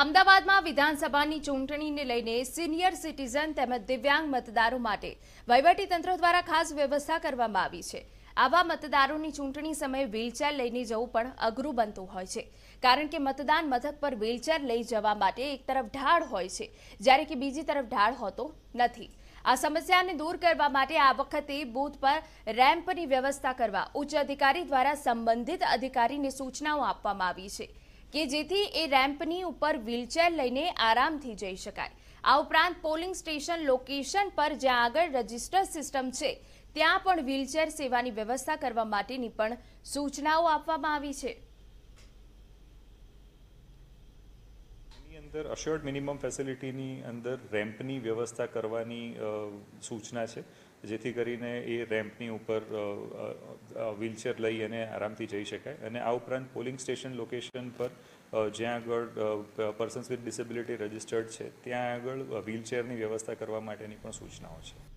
અમદાવાદમાં વિધાનસભાની ચૂંટણીને લઈને સિનિયર સિટીઝન તેમજ દિવ્યાંગ મતદારો માટે વહીવટીતંત્ર દ્વારા ખાસ વ્યવસ્થા કરવામાં આવી છે આવા મતદારોની ચૂંટણી સમયે વ્હીલચેર લઈને જવું પણ અઘરું બનતું હોય છે કારણ કે મતદાન મથક પર વ્હીલચેર લઈ જવા માટે એક તરફ ઢાળ હોય છે જ્યારે કે બીજી તરફ ઢાળ હોતો નથી આ સમસ્યાને દૂર કરવા માટે આ વખતે બૂથ પર રેમ્પની વ્યવસ્થા કરવા ઉચ્ચ અધિકારી દ્વારા સંબંધિત અધિકારીને સૂચનાઓ આપવામાં આવી છે કે જેથી એ રેમ્પની ઉપર વ્હીલચેર લઈને આરામથી જઈ શકાય આ ઉપરાંત પોલિંગ સ્ટેશન લોકેશન પર જ્યાં આગળ રજિસ્ટર સિસ્ટમ છે ત્યાં પણ વ્હીલચેર સેવાની વ્યવસ્થા કરવા માટેની પણ સૂચનાઓ આપવામાં આવી છે એની અંદર અશ્યોર્ડ મિનિમમ ફેસિલિટીની અંદર રેમ્પની વ્યવસ્થા કરવાની સૂચના છે જેથી કરીને એ રેમ્પની ઉપર વ્હીલચેર લઈ અને આરામથી જઈ શકાય અને આ ઉપરાંત પોલિંગ સ્ટેશન લોકેશન પર જ્યાં આગળ પર્સન્સ વિથ ડિસેબિલિટી રજિસ્ટર્ડ છે ત્યાં આગળ વ્હીલચેરની વ્યવસ્થા કરવા માટેની પણ સૂચનાઓ છે